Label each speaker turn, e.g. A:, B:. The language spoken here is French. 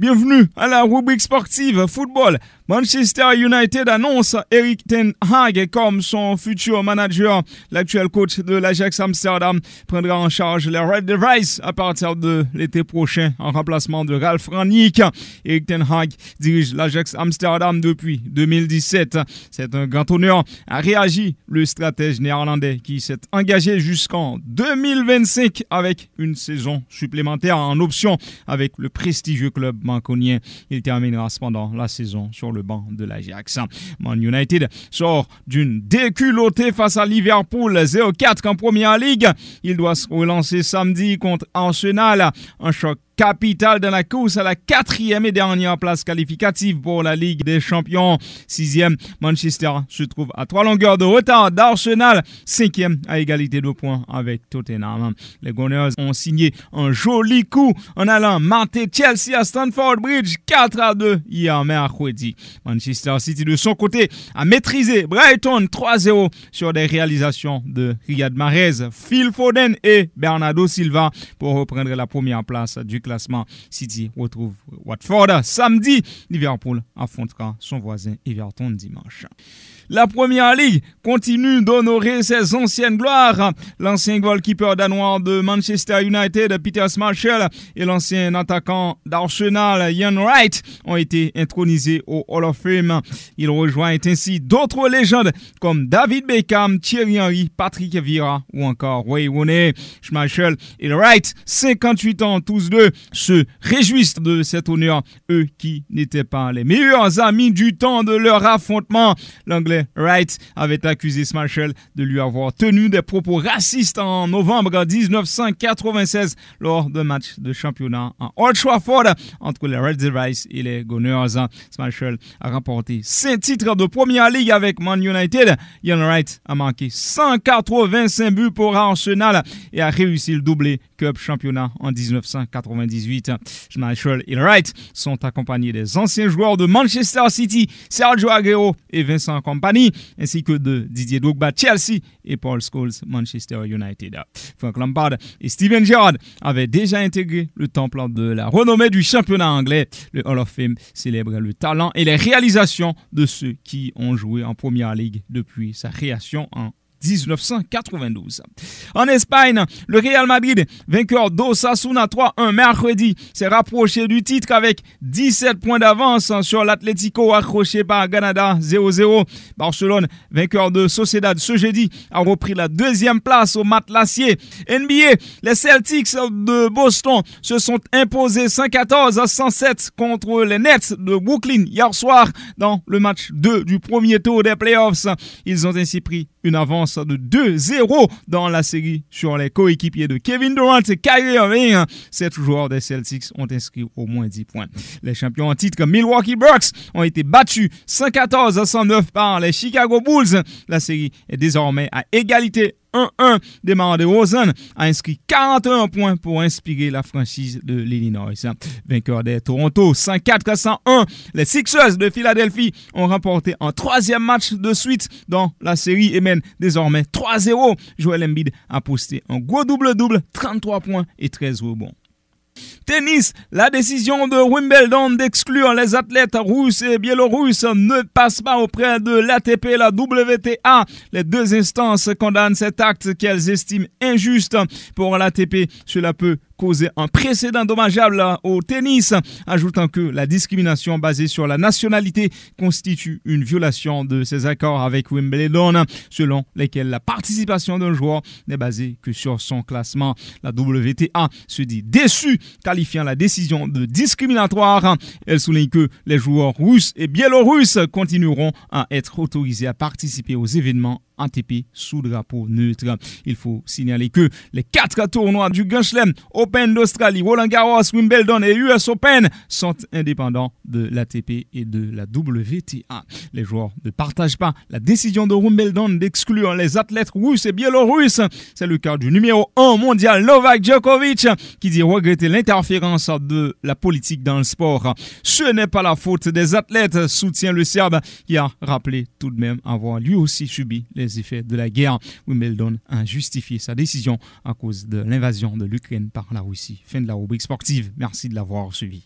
A: Bienvenue à la rubrique sportive football. Manchester United annonce Eric Ten Hag comme son futur manager. L'actuel coach de l'Ajax Amsterdam prendra en charge les Red Devils à partir de l'été prochain en remplacement de Ralph Rangnick. Eric Ten Hag dirige l'Ajax Amsterdam depuis 2017. C'est un grand honneur, a réagi le stratège néerlandais qui s'est engagé jusqu'en 2025 avec une saison supplémentaire en option avec le prestigieux club il terminera cependant la saison sur le banc de l'Ajax. Man United sort d'une déculottée face à Liverpool 0-4 en première ligue. Il doit se relancer samedi contre Arsenal. Un choc capitale de la course à la quatrième et dernière place qualificative pour la Ligue des Champions. Sixième, Manchester se trouve à trois longueurs de retard d'Arsenal. Cinquième, à égalité de points avec Tottenham. Les Gunners ont signé un joli coup en allant mater Chelsea à Stamford Bridge 4 à 2 hier mercredi. Manchester City de son côté a maîtrisé Brighton 3-0 sur des réalisations de Riyad Mahrez, Phil Foden et Bernardo Silva pour reprendre la première place du club classement. City retrouve Watford samedi. Liverpool affrontera son voisin Everton dimanche. La première ligue continue d'honorer ses anciennes gloires. L'ancien goalkeeper danois de Manchester United, Peter Marshall, et l'ancien attaquant d'Arsenal, Ian Wright, ont été intronisés au Hall of Fame. Ils rejoignent ainsi d'autres légendes comme David Beckham, Thierry Henry, Patrick Vieira ou encore Wayne Rooney. Schmeichel et Wright, 58 ans tous deux, se réjouissent de cet honneur, eux qui n'étaient pas les meilleurs amis du temps de leur affrontement. L'anglais Wright avait accusé Smashell de lui avoir tenu des propos racistes en novembre 1996 lors d'un match de championnat en Old Trafford entre les Red Devils et les Gunners. Smashell a remporté 5 titres de Première Ligue avec Man United. Ian Wright a marqué 185 buts pour Arsenal et a réussi le doublé Cup Championnat en 1998. Smashell et Wright sont accompagnés des anciens joueurs de Manchester City, Sergio Aguero et Vincent Compa ainsi que de Didier Drogba, Chelsea et Paul Scholes, Manchester United. Frank Lampard et Steven Gerrard avaient déjà intégré le temple de la renommée du championnat anglais. Le Hall of Fame célèbre le talent et les réalisations de ceux qui ont joué en Première League depuis sa création en 1992. En Espagne, le Real Madrid, vainqueur d'Osasuna 3-1 mercredi, s'est rapproché du titre avec 17 points d'avance sur l'Atlético accroché par Canada 0-0. Barcelone, vainqueur de Sociedad ce jeudi, a repris la deuxième place au matelassier. NBA, les Celtics de Boston se sont imposés 114 à 107 contre les Nets de Brooklyn hier soir dans le match 2 du premier tour des playoffs. Ils ont ainsi pris une avance de 2-0 dans la série sur les coéquipiers de Kevin Durant et Kyrie Irving. Sept joueurs des Celtics ont inscrit au moins 10 points. Les champions en titre Milwaukee Bucks ont été battus 114 à 109 par les Chicago Bulls. La série est désormais à égalité 1-1 démarre de Rosen a inscrit 41 points pour inspirer la franchise de l'Illinois. Vainqueur des Toronto 104-101, les Sixers de Philadelphie ont remporté un troisième match de suite dans la série et mènent désormais 3-0. Joel Embiid a posté un gros double-double, 33 points et 13 rebonds tennis, la décision de Wimbledon d'exclure les athlètes russes et biélorusses ne passe pas auprès de l'ATP et la WTA. Les deux instances condamnent cet acte qu'elles estiment injuste pour l'ATP. Cela peut causé un précédent dommageable au tennis, ajoutant que la discrimination basée sur la nationalité constitue une violation de ses accords avec Wimbledon, selon lesquels la participation d'un joueur n'est basée que sur son classement. La WTA se dit déçue, qualifiant la décision de discriminatoire. Elle souligne que les joueurs russes et biélorusses continueront à être autorisés à participer aux événements ATP sous drapeau neutre. Il faut signaler que les quatre tournois du Grand Open d'Australie, Roland Garros, Wimbledon et US Open sont indépendants de l'ATP et de la WTA. Les joueurs ne partagent pas la décision de Wimbledon d'exclure les athlètes russes et biélorusses. C'est le cas du numéro 1 mondial Novak Djokovic qui dit regretter l'interférence de la politique dans le sport. Ce n'est pas la faute des athlètes, soutient le Serbe qui a rappelé tout de même avoir lui aussi subi les les effets de la guerre. Wimbledon a justifié sa décision à cause de l'invasion de l'Ukraine par la Russie. Fin de la rubrique sportive. Merci de l'avoir suivi.